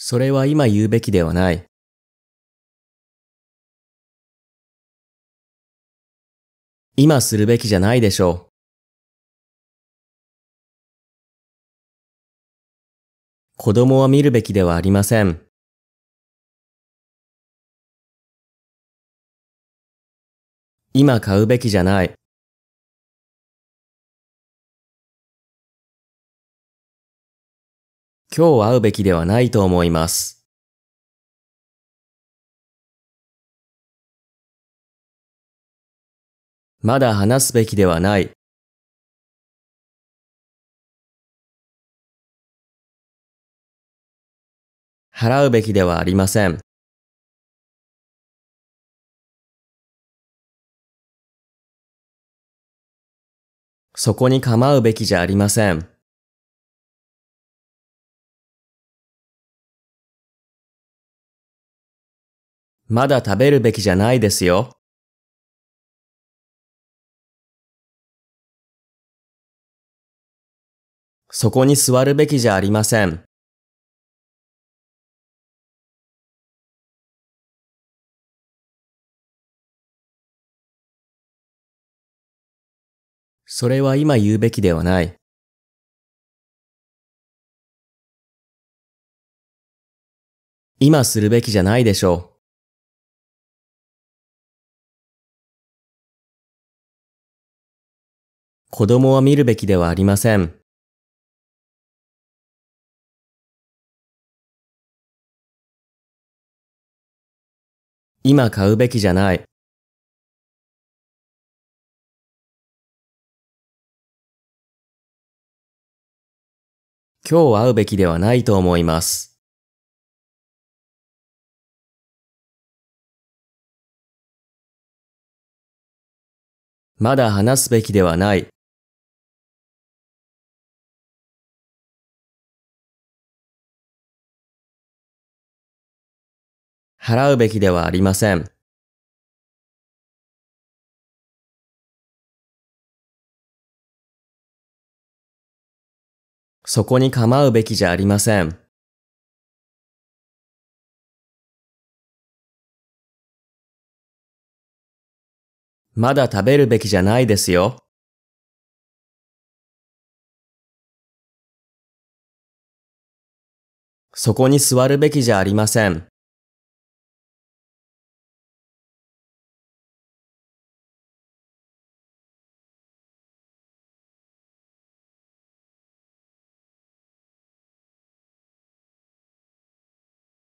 それは今言うべきではない。今するべきじゃないでしょう。子供は見るべきではありません。今買うべきじゃない。今日会うべきではないと思います。まだ話すべきではない。払うべきではありません。そこに構うべきじゃありません。まだ食べるべきじゃないですよ。そこに座るべきじゃありません。それは今言うべきではない。今するべきじゃないでしょう。子供は見るべきではありません。今買うべきじゃない。今日会うべきではないと思います。まだ話すべきではない。払うべきではありません。そこに構うべきじゃありません。まだ食べるべきじゃないですよ。そこに座るべきじゃありません。